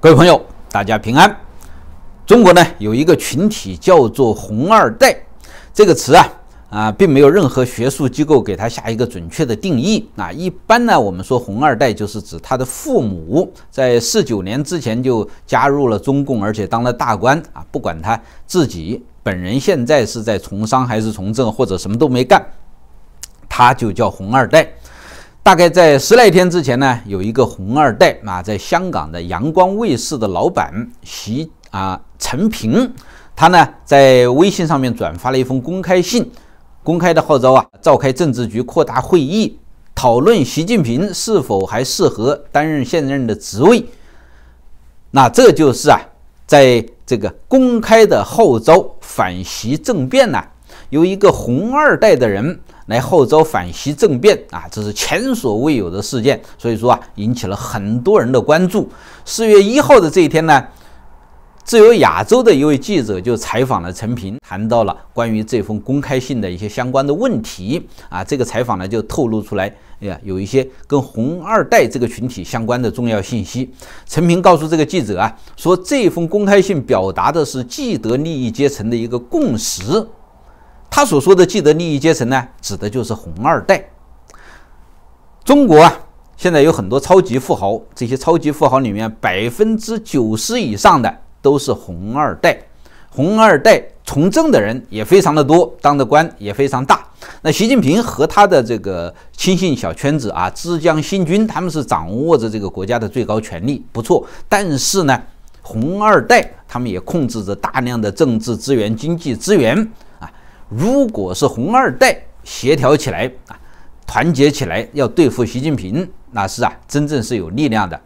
各位朋友，大家平安。中国呢有一个群体叫做“红二代”，这个词啊啊，并没有任何学术机构给他下一个准确的定义。啊，一般呢，我们说“红二代”就是指他的父母在四九年之前就加入了中共，而且当了大官啊。不管他自己本人现在是在从商还是从政，或者什么都没干，他就叫“红二代”。大概在十来天之前呢，有一个红二代啊，在香港的阳光卫视的老板习啊陈平，他呢在微信上面转发了一封公开信，公开的号召啊召开政治局扩大会议，讨论习近平是否还适合担任现任的职位。那这就是啊，在这个公开的号召反习政变呢，有一个红二代的人。来号召反习政变啊！这是前所未有的事件，所以说啊，引起了很多人的关注。四月一号的这一天呢，自由亚洲的一位记者就采访了陈平，谈到了关于这封公开信的一些相关的问题啊。这个采访呢，就透露出来，哎呀，有一些跟红二代这个群体相关的重要信息。陈平告诉这个记者啊，说这封公开信表达的是既得利益阶层的一个共识。他所说的既得利益阶层呢，指的就是红二代。中国啊，现在有很多超级富豪，这些超级富豪里面百分之九十以上的都是红二代。红二代从政的人也非常的多，当的官也非常大。那习近平和他的这个亲信小圈子啊，枝江新军，他们是掌握着这个国家的最高权力，不错。但是呢，红二代他们也控制着大量的政治资源、经济资源。如果是红二代协调起来啊，团结起来要对付习近平，那是啊，真正是有力量的。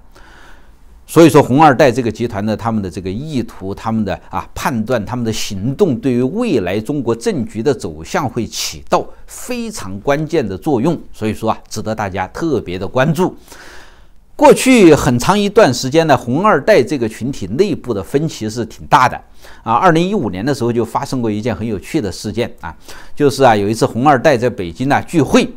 所以说，红二代这个集团呢，他们的这个意图，他们的啊判断，他们的行动，对于未来中国政局的走向会起到非常关键的作用。所以说啊，值得大家特别的关注。过去很长一段时间呢，红二代这个群体内部的分歧是挺大的啊。二零一五年的时候就发生过一件很有趣的事件啊，就是啊有一次红二代在北京呢聚会，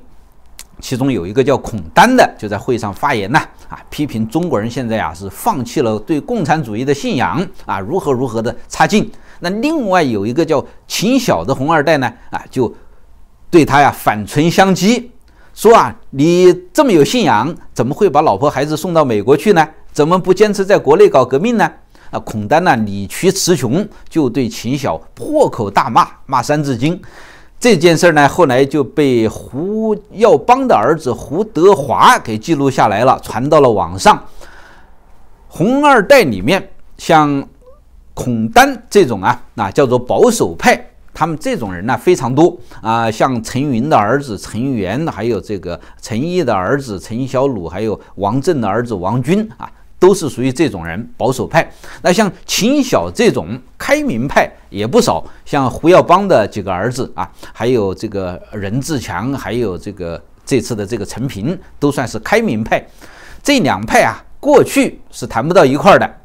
其中有一个叫孔丹的就在会上发言呢啊，批评中国人现在啊是放弃了对共产主义的信仰啊，如何如何的差劲。那另外有一个叫秦晓的红二代呢啊就对他呀反唇相讥。说啊，你这么有信仰，怎么会把老婆孩子送到美国去呢？怎么不坚持在国内搞革命呢？啊，孔丹呢理屈词穷，就对秦晓破口大骂，骂《三字经》这件事呢，后来就被胡耀邦的儿子胡德华给记录下来了，传到了网上。红二代里面，像孔丹这种啊，那叫做保守派。他们这种人呢非常多啊，像陈云的儿子陈元，还有这个陈毅的儿子陈小鲁，还有王震的儿子王军啊，都是属于这种人，保守派。那像秦晓这种开明派也不少，像胡耀邦的几个儿子啊，还有这个任志强，还有这个这次的这个陈平，都算是开明派。这两派啊，过去是谈不到一块儿的，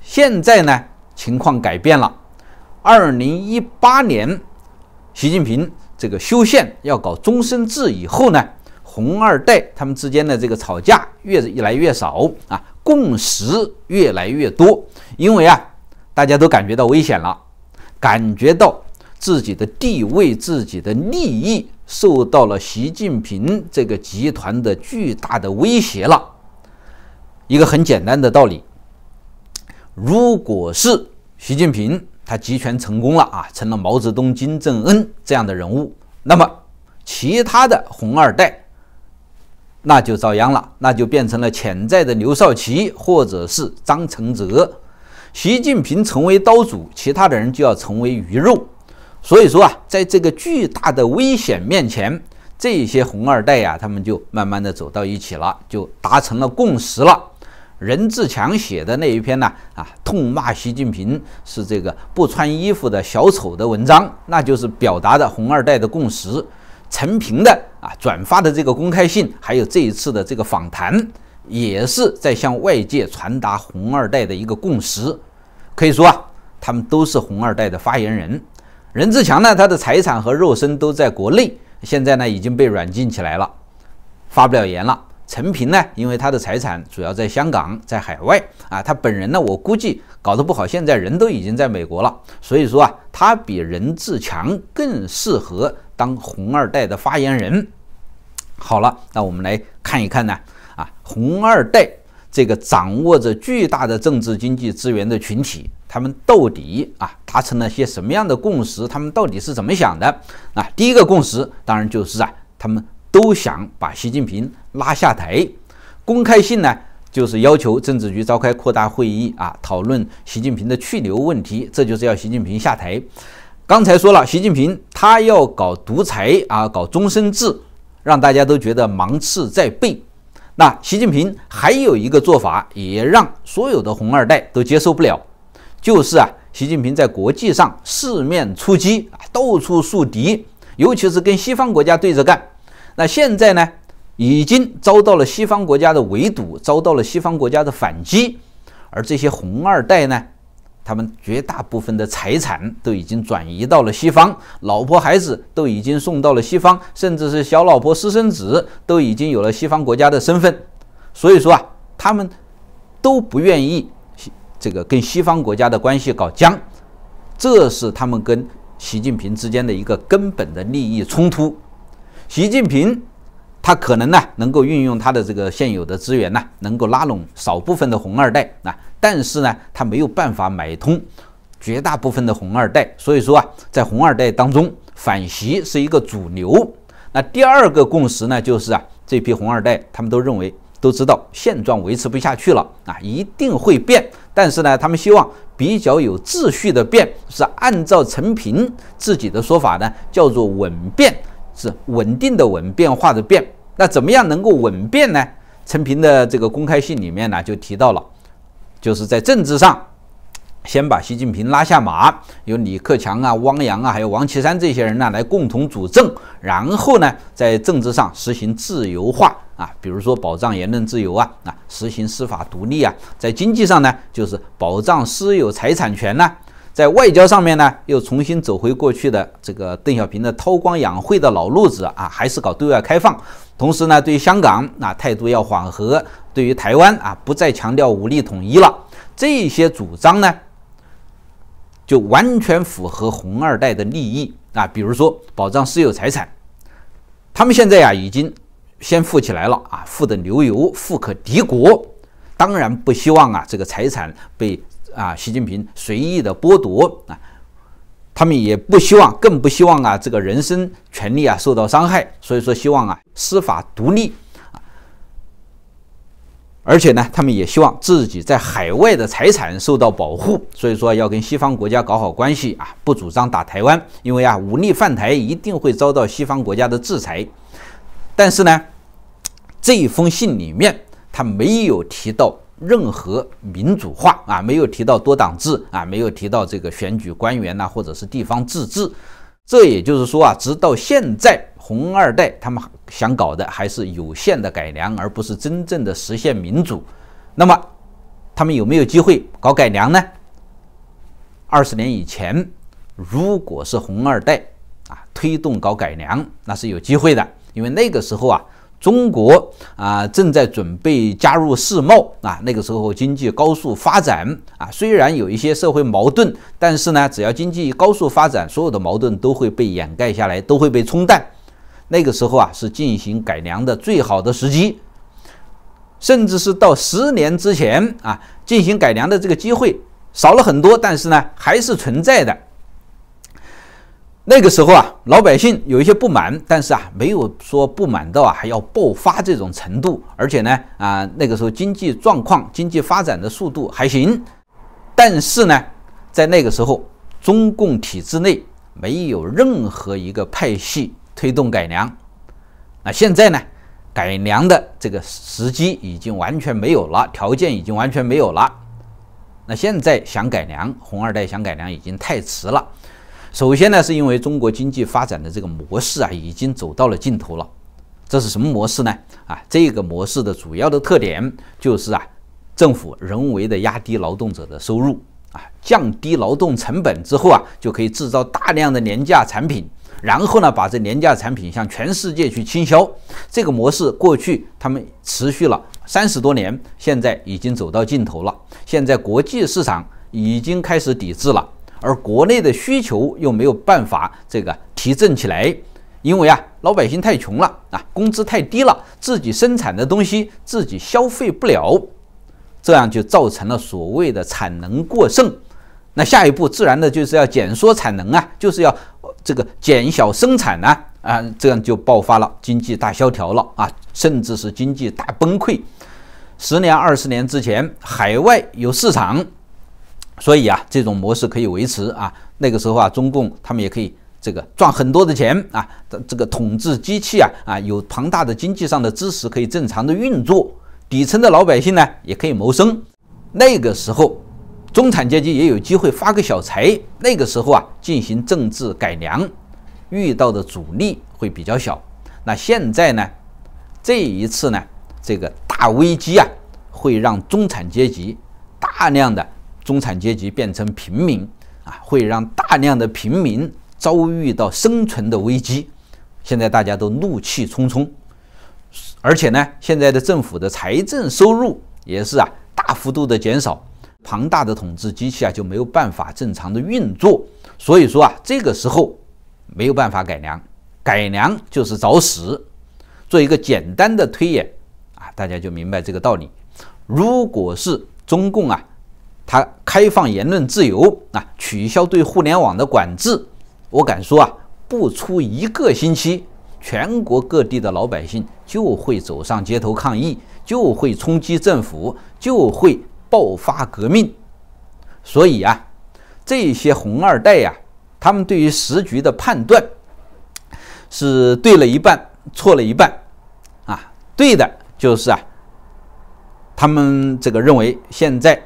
现在呢情况改变了。二零一八年，习近平这个修宪要搞终身制以后呢，红二代他们之间的这个吵架越越来越少啊，共识越来越多，因为啊，大家都感觉到危险了，感觉到自己的地位、自己的利益受到了习近平这个集团的巨大的威胁了。一个很简单的道理，如果是习近平。他集权成功了啊，成了毛泽东、金正恩这样的人物，那么其他的红二代那就遭殃了，那就变成了潜在的刘少奇或者是张承泽。习近平成为刀俎，其他的人就要成为鱼肉。所以说啊，在这个巨大的危险面前，这些红二代呀，他们就慢慢的走到一起了，就达成了共识了。任志强写的那一篇呢？啊，痛骂习近平是这个不穿衣服的小丑的文章，那就是表达的红二代的共识。陈平的啊，转发的这个公开信，还有这一次的这个访谈，也是在向外界传达红二代的一个共识。可以说啊，他们都是红二代的发言人。任志强呢，他的财产和肉身都在国内，现在呢已经被软禁起来了，发不了言了。陈平呢？因为他的财产主要在香港，在海外啊，他本人呢，我估计搞得不好，现在人都已经在美国了。所以说啊，他比任志强更适合当红二代的发言人。好了，那我们来看一看呢，啊，红二代这个掌握着巨大的政治经济资源的群体，他们到底啊达成了些什么样的共识？他们到底是怎么想的？啊，第一个共识当然就是啊，他们。都想把习近平拉下台，公开信呢，就是要求政治局召开扩大会议啊，讨论习近平的去留问题，这就是要习近平下台。刚才说了，习近平他要搞独裁啊，搞终身制，让大家都觉得芒刺在背。那习近平还有一个做法，也让所有的红二代都接受不了，就是啊，习近平在国际上四面出击啊，到处树敌，尤其是跟西方国家对着干。那现在呢，已经遭到了西方国家的围堵，遭到了西方国家的反击。而这些“红二代”呢，他们绝大部分的财产都已经转移到了西方，老婆孩子都已经送到了西方，甚至是小老婆、私生子都已经有了西方国家的身份。所以说啊，他们都不愿意这个跟西方国家的关系搞僵，这是他们跟习近平之间的一个根本的利益冲突。习近平，他可能呢能够运用他的这个现有的资源呢，能够拉拢少部分的红二代啊，但是呢，他没有办法买通绝大部分的红二代。所以说啊，在红二代当中，反习是一个主流。那第二个共识呢，就是啊，这批红二代他们都认为都知道现状维持不下去了啊，一定会变，但是呢，他们希望比较有秩序的变，是按照陈平自己的说法呢，叫做稳变。是稳定的稳，变化的变。那怎么样能够稳变呢？陈平的这个公开信里面呢，就提到了，就是在政治上，先把习近平拉下马，由李克强啊、汪洋啊，还有王岐山这些人呢，来共同主政。然后呢，在政治上实行自由化啊，比如说保障言论自由啊，啊，实行司法独立啊。在经济上呢，就是保障私有财产权呐。在外交上面呢，又重新走回过去的这个邓小平的韬光养晦的老路子啊，还是搞对外开放，同时呢，对香港那态度要缓和，对于台湾啊，不再强调武力统一了。这些主张呢，就完全符合红二代的利益啊。比如说，保障私有财产，他们现在呀已经先富起来了啊，富得流油，富可敌国，当然不希望啊这个财产被。啊，习近平随意的剥夺啊，他们也不希望，更不希望啊，这个人身权利啊受到伤害，所以说希望啊司法独立啊，而且呢，他们也希望自己在海外的财产受到保护，所以说要跟西方国家搞好关系啊，不主张打台湾，因为啊，武力犯台一定会遭到西方国家的制裁，但是呢，这一封信里面他没有提到。任何民主化啊，没有提到多党制啊，没有提到这个选举官员呐，或者是地方自治。这也就是说啊，直到现在，红二代他们想搞的还是有限的改良，而不是真正的实现民主。那么，他们有没有机会搞改良呢？二十年以前，如果是红二代啊推动搞改良，那是有机会的，因为那个时候啊。中国啊，正在准备加入世贸啊。那个时候经济高速发展啊，虽然有一些社会矛盾，但是呢，只要经济高速发展，所有的矛盾都会被掩盖下来，都会被冲淡。那个时候啊，是进行改良的最好的时机，甚至是到十年之前啊，进行改良的这个机会少了很多，但是呢，还是存在的。那个时候啊，老百姓有一些不满，但是啊，没有说不满到啊还要爆发这种程度。而且呢，啊那个时候经济状况、经济发展的速度还行。但是呢，在那个时候，中共体制内没有任何一个派系推动改良。那现在呢，改良的这个时机已经完全没有了，条件已经完全没有了。那现在想改良，红二代想改良已经太迟了。首先呢，是因为中国经济发展的这个模式啊，已经走到了尽头了。这是什么模式呢？啊，这个模式的主要的特点就是啊，政府人为的压低劳动者的收入啊，降低劳动成本之后啊，就可以制造大量的廉价产品，然后呢，把这廉价产品向全世界去倾销。这个模式过去他们持续了三十多年，现在已经走到尽头了。现在国际市场已经开始抵制了。而国内的需求又没有办法这个提振起来，因为啊老百姓太穷了啊，工资太低了，自己生产的东西自己消费不了，这样就造成了所谓的产能过剩。那下一步自然的就是要减缩产能啊，就是要这个减小生产啊，啊，这样就爆发了经济大萧条了啊，甚至是经济大崩溃。十年二十年之前，海外有市场。所以啊，这种模式可以维持啊。那个时候啊，中共他们也可以这个赚很多的钱啊。这个统治机器啊啊，有庞大的经济上的支持，可以正常的运作。底层的老百姓呢，也可以谋生。那个时候，中产阶级也有机会发个小财。那个时候啊，进行政治改良，遇到的阻力会比较小。那现在呢，这一次呢，这个大危机啊，会让中产阶级大量的。中产阶级变成平民啊，会让大量的平民遭遇到生存的危机。现在大家都怒气冲冲，而且呢，现在的政府的财政收入也是啊大幅度的减少，庞大的统治机器啊就没有办法正常的运作。所以说啊，这个时候没有办法改良，改良就是找死。做一个简单的推演啊，大家就明白这个道理。如果是中共啊。他开放言论自由啊，取消对互联网的管制。我敢说啊，不出一个星期，全国各地的老百姓就会走上街头抗议，就会冲击政府，就会爆发革命。所以啊，这些红二代呀，他们对于时局的判断是对了一半，错了一半啊。对的就是啊，他们这个认为现在。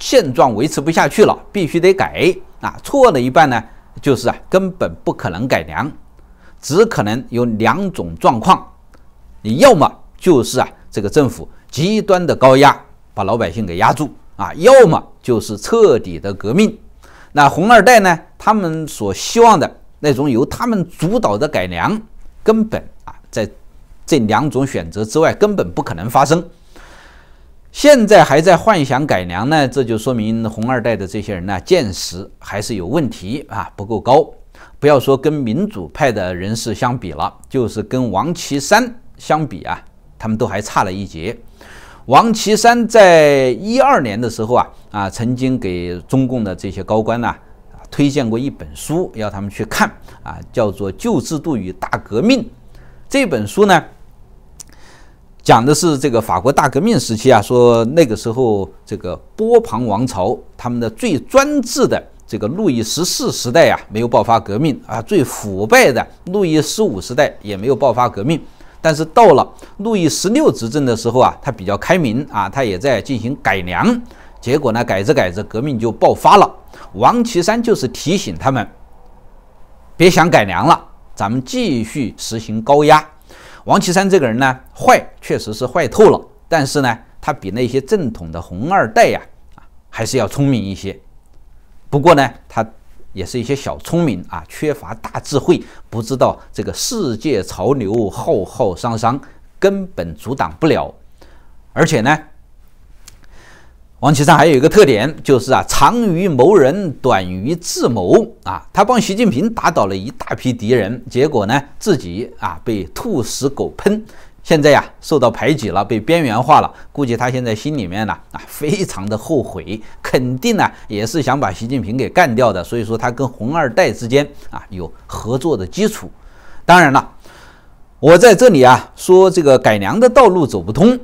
现状维持不下去了，必须得改啊！错了一半呢，就是啊，根本不可能改良，只可能有两种状况：你要么就是啊，这个政府极端的高压把老百姓给压住啊；要么就是彻底的革命。那红二代呢？他们所希望的那种由他们主导的改良，根本啊，在这两种选择之外，根本不可能发生。现在还在幻想改良呢，这就说明红二代的这些人呢，见识还是有问题啊，不够高。不要说跟民主派的人士相比了，就是跟王岐山相比啊，他们都还差了一截。王岐山在一二年的时候啊啊，曾经给中共的这些高官呢，啊推荐过一本书，要他们去看啊，叫做《旧制度与大革命》这本书呢。讲的是这个法国大革命时期啊，说那个时候这个波旁王朝他们的最专制的这个路易十四时代啊，没有爆发革命啊；最腐败的路易十五时代也没有爆发革命。但是到了路易十六执政的时候啊，他比较开明啊，他也在进行改良。结果呢，改着改着革命就爆发了。王岐山就是提醒他们，别想改良了，咱们继续实行高压。王岐山这个人呢，坏确实是坏透了，但是呢，他比那些正统的红二代呀，还是要聪明一些。不过呢，他也是一些小聪明啊，缺乏大智慧，不知道这个世界潮流浩浩汤汤，根本阻挡不了。而且呢，王岐山还有一个特点，就是啊，长于谋人，短于智谋啊。他帮习近平打倒了一大批敌人，结果呢，自己啊被兔死狗烹，现在呀受到排挤了，被边缘化了。估计他现在心里面呢啊，非常的后悔，肯定呢也是想把习近平给干掉的。所以说，他跟红二代之间啊有合作的基础。当然了，我在这里啊说这个改良的道路走不通。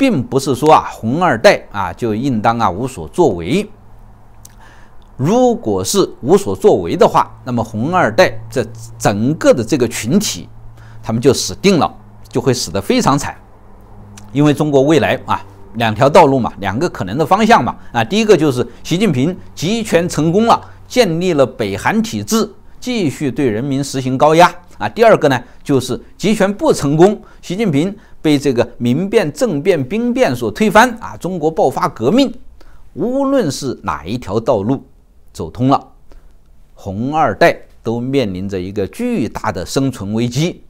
并不是说啊，红二代啊就应当啊无所作为。如果是无所作为的话，那么红二代这整个的这个群体，他们就死定了，就会死得非常惨。因为中国未来啊，两条道路嘛，两个可能的方向嘛啊，第一个就是习近平集权成功了，建立了北韩体制，继续对人民实行高压啊。第二个呢，就是集权不成功，习近平。被这个民变、政变、兵变所推翻啊！中国爆发革命，无论是哪一条道路走通了，红二代都面临着一个巨大的生存危机。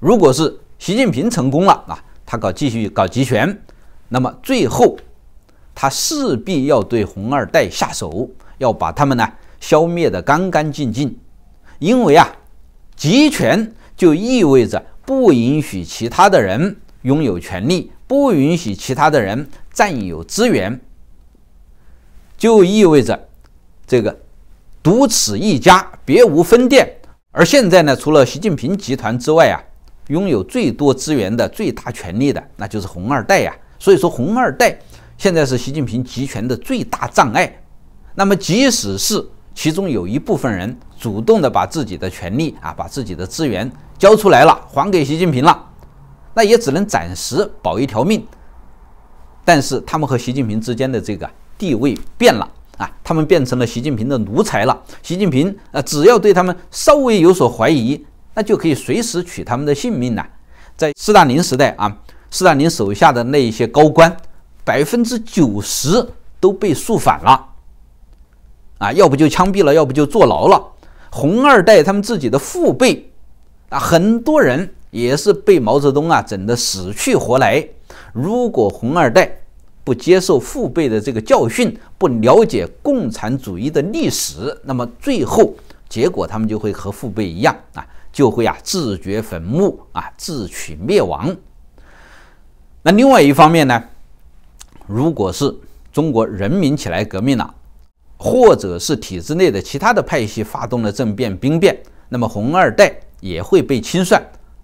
如果是习近平成功了啊，他搞继续搞集权，那么最后他势必要对红二代下手，要把他们呢消灭的干干净净，因为啊，集权就意味着。不允许其他的人拥有权利，不允许其他的人占有资源，就意味着这个独此一家，别无分店。而现在呢，除了习近平集团之外啊，拥有最多资源的最大权力的，那就是红二代呀。所以说，红二代现在是习近平集权的最大障碍。那么，即使是其中有一部分人主动的把自己的权利啊，把自己的资源。交出来了，还给习近平了，那也只能暂时保一条命。但是他们和习近平之间的这个地位变了啊，他们变成了习近平的奴才了。习近平啊，只要对他们稍微有所怀疑，那就可以随时取他们的性命呢。在斯大林时代啊，斯大林手下的那一些高官，百分之九十都被肃反了，啊，要不就枪毙了，要不就坐牢了。红二代，他们自己的父辈。啊，很多人也是被毛泽东啊整得死去活来。如果红二代不接受父辈的这个教训，不了解共产主义的历史，那么最后结果他们就会和父辈一样啊，就会啊自掘坟墓啊，自取灭亡。那另外一方面呢，如果是中国人民起来革命了，或者是体制内的其他的派系发动了政变兵变，那么红二代。也会被清算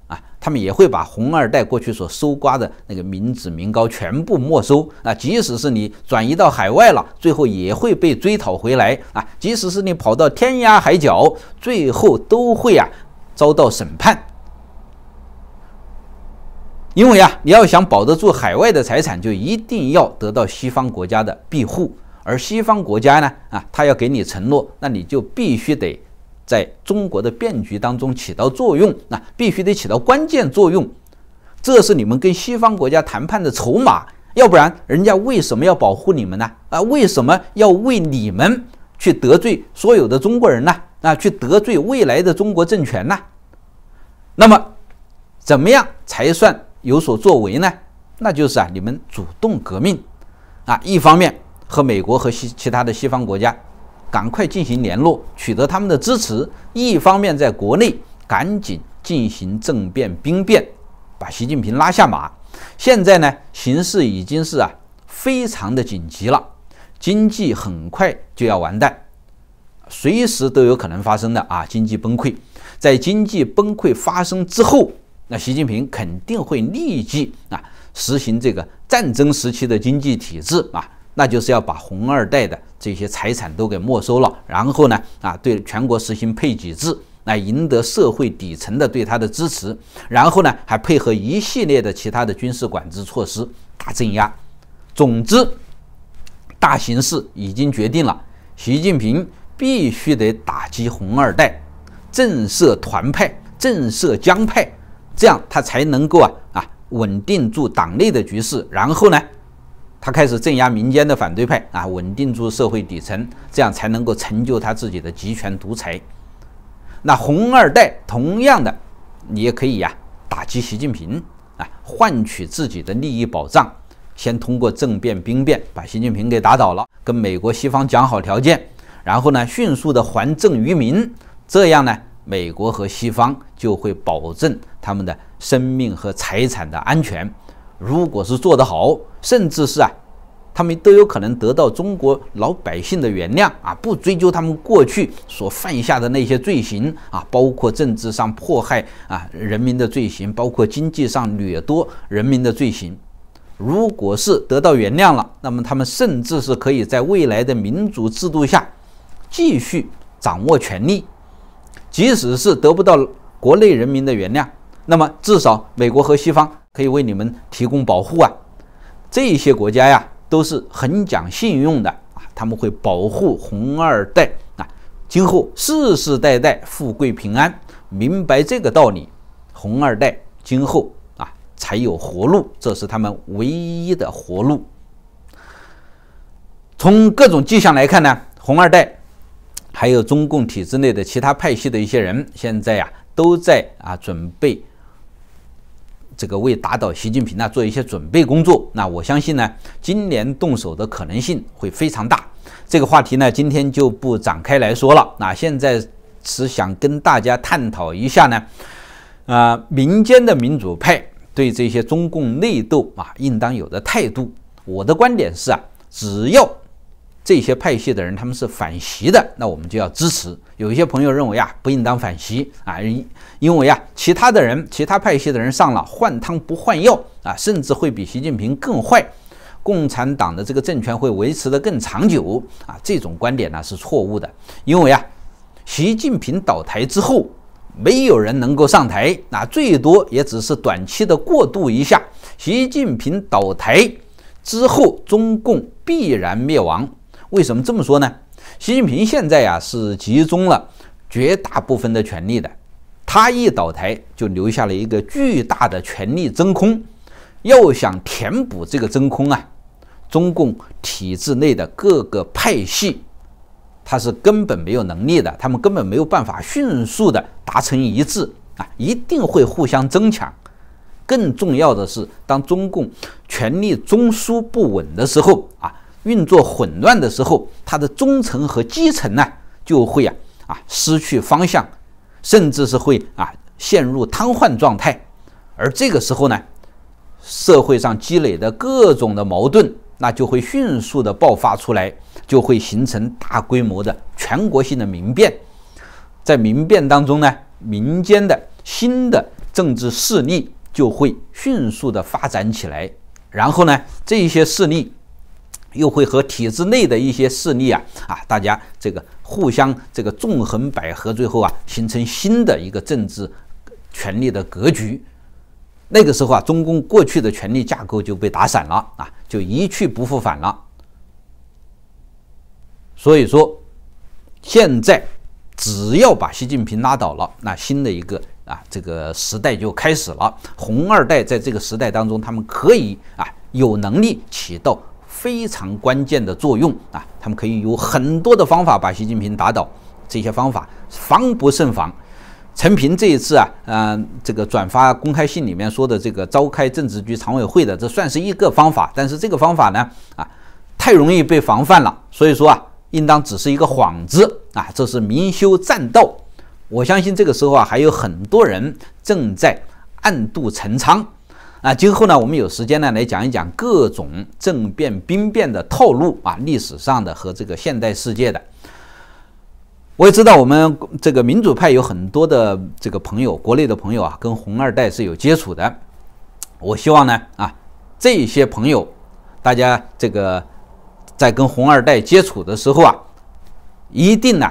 啊！他们也会把红二代过去所搜刮的那个民脂民膏全部没收啊！即使是你转移到海外了，最后也会被追讨回来啊！即使是你跑到天涯海角，最后都会啊遭到审判。因为啊，你要想保得住海外的财产，就一定要得到西方国家的庇护，而西方国家呢啊，他要给你承诺，那你就必须得。在中国的变局当中起到作用，那必须得起到关键作用，这是你们跟西方国家谈判的筹码，要不然人家为什么要保护你们呢？啊，为什么要为你们去得罪所有的中国人呢？啊，去得罪未来的中国政权呢？那么，怎么样才算有所作为呢？那就是啊，你们主动革命，啊，一方面和美国和西其他的西方国家。赶快进行联络，取得他们的支持。一方面在国内赶紧进行政变、兵变，把习近平拉下马。现在呢，形势已经是啊非常的紧急了，经济很快就要完蛋，随时都有可能发生的啊经济崩溃。在经济崩溃发生之后，那习近平肯定会立即啊实行这个战争时期的经济体制啊。那就是要把红二代的这些财产都给没收了，然后呢，啊，对全国实行配给制，来赢得社会底层的对他的支持，然后呢，还配合一系列的其他的军事管制措施，大镇压。总之，大形势已经决定了，习近平必须得打击红二代，震慑团派，震慑江派，这样他才能够啊啊稳定住党内的局势，然后呢。他开始镇压民间的反对派啊，稳定住社会底层，这样才能够成就他自己的集权独裁。那红二代同样的，你也可以啊，打击习近平啊，换取自己的利益保障。先通过政变、兵变把习近平给打倒了，跟美国、西方讲好条件，然后呢，迅速的还政于民，这样呢，美国和西方就会保证他们的生命和财产的安全。如果是做得好，甚至是啊，他们都有可能得到中国老百姓的原谅啊，不追究他们过去所犯下的那些罪行啊，包括政治上迫害啊人民的罪行，包括经济上掠夺人民的罪行。如果是得到原谅了，那么他们甚至是可以在未来的民主制度下继续掌握权力。即使是得不到国内人民的原谅，那么至少美国和西方。可以为你们提供保护啊！这些国家呀都是很讲信用的啊，他们会保护红二代啊，今后世世代代富贵平安。明白这个道理，红二代今后啊才有活路，这是他们唯一的活路。从各种迹象来看呢，红二代还有中共体制内的其他派系的一些人，现在呀都在啊准备。这个为打倒习近平呢做一些准备工作，那我相信呢，今年动手的可能性会非常大。这个话题呢，今天就不展开来说了。那现在是想跟大家探讨一下呢，啊，民间的民主派对这些中共内斗啊，应当有的态度。我的观点是啊，只要。这些派系的人他们是反习的，那我们就要支持。有一些朋友认为啊，不应当反习啊，因为啊，其他的人、其他派系的人上了，换汤不换药啊，甚至会比习近平更坏，共产党的这个政权会维持的更长久啊。这种观点呢是错误的，因为啊，习近平倒台之后，没有人能够上台，那最多也只是短期的过渡一下。习近平倒台之后，中共必然灭亡。为什么这么说呢？习近平现在呀是集中了绝大部分的权力的，他一倒台就留下了一个巨大的权力真空，要想填补这个真空啊，中共体制内的各个派系，他是根本没有能力的，他们根本没有办法迅速的达成一致啊，一定会互相争抢。更重要的是，当中共权力中枢不稳的时候啊。运作混乱的时候，他的中层和基层呢就会啊啊失去方向，甚至是会啊陷入瘫痪状态。而这个时候呢，社会上积累的各种的矛盾，那就会迅速的爆发出来，就会形成大规模的全国性的民变。在民变当中呢，民间的新的政治势力就会迅速的发展起来。然后呢，这些势力。又会和体制内的一些势力啊啊，大家这个互相这个纵横捭阖，最后啊形成新的一个政治权力的格局。那个时候啊，中共过去的权力架构就被打散了啊，就一去不复返了。所以说，现在只要把习近平拉倒了，那新的一个啊这个时代就开始了。红二代在这个时代当中，他们可以啊有能力起到。非常关键的作用啊，他们可以有很多的方法把习近平打倒，这些方法防不胜防。陈平这一次啊，嗯，这个转发公开信里面说的这个召开政治局常委会的，这算是一个方法，但是这个方法呢，啊，太容易被防范了，所以说啊，应当只是一个幌子啊，这是明修栈道。我相信这个时候啊，还有很多人正在暗度陈仓。啊，今后呢，我们有时间呢，来讲一讲各种政变、兵变的套路啊，历史上的和这个现代世界的。我也知道，我们这个民主派有很多的这个朋友，国内的朋友啊，跟红二代是有接触的。我希望呢，啊，这些朋友，大家这个在跟红二代接触的时候啊，一定呢。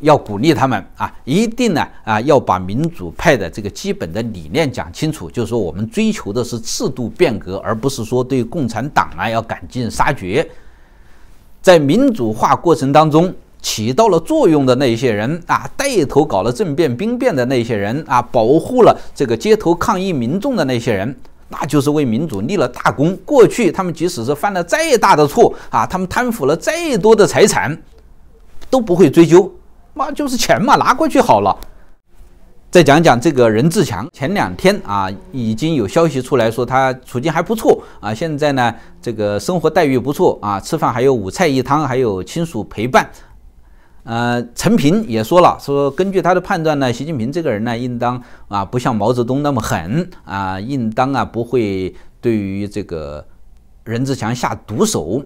要鼓励他们啊！一定呢啊，要把民主派的这个基本的理念讲清楚，就是说我们追求的是制度变革，而不是说对共产党啊要赶尽杀绝。在民主化过程当中起到了作用的那些人啊，带头搞了政变兵变的那些人啊，保护了这个街头抗议民众的那些人，那就是为民主立了大功。过去他们即使是犯了再大的错啊，他们贪腐了再多的财产，都不会追究。啊，就是钱嘛，拿过去好了。再讲讲这个任志强，前两天啊，已经有消息出来说他处境还不错啊。现在呢，这个生活待遇不错啊，吃饭还有五菜一汤，还有亲属陪伴。呃，陈平也说了，说根据他的判断呢，习近平这个人呢，应当啊，不像毛泽东那么狠啊，应当啊，不会对于这个任志强下毒手。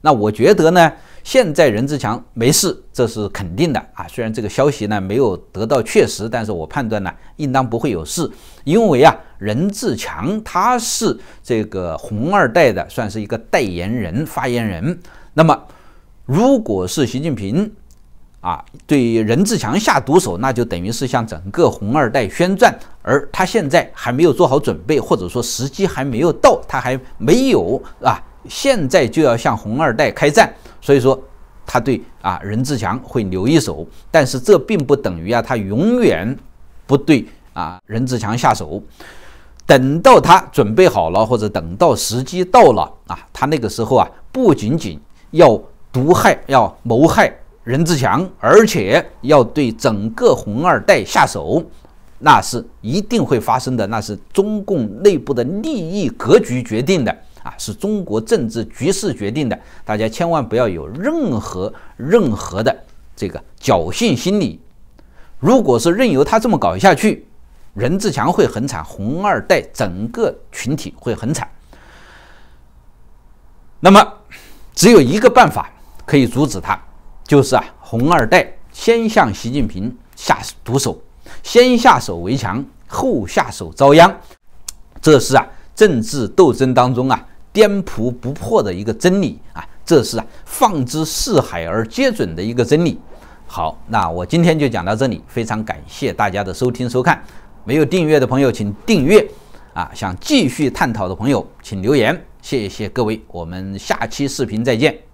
那我觉得呢。现在任志强没事，这是肯定的啊。虽然这个消息呢没有得到确实，但是我判断呢应当不会有事，因为啊任志强他是这个红二代的，算是一个代言人、发言人。那么，如果是习近平啊对任志强下毒手，那就等于是向整个红二代宣战。而他现在还没有做好准备，或者说时机还没有到，他还没有啊，现在就要向红二代开战。所以说，他对啊任志强会留一手，但是这并不等于啊他永远不对啊任志强下手。等到他准备好了，或者等到时机到了啊，他那个时候啊不仅仅要毒害、要谋害任志强，而且要对整个红二代下手，那是一定会发生的，那是中共内部的利益格局决定的。啊，是中国政治局势决定的，大家千万不要有任何任何的这个侥幸心理。如果是任由他这么搞下去，任志强会很惨，红二代整个群体会很惨。那么，只有一个办法可以阻止他，就是啊，红二代先向习近平下毒手，先下手为强，后下手遭殃。这是啊，政治斗争当中啊。颠扑不破的一个真理啊，这是啊放之四海而皆准的一个真理。好，那我今天就讲到这里，非常感谢大家的收听收看。没有订阅的朋友请订阅啊，想继续探讨的朋友请留言。谢谢各位，我们下期视频再见。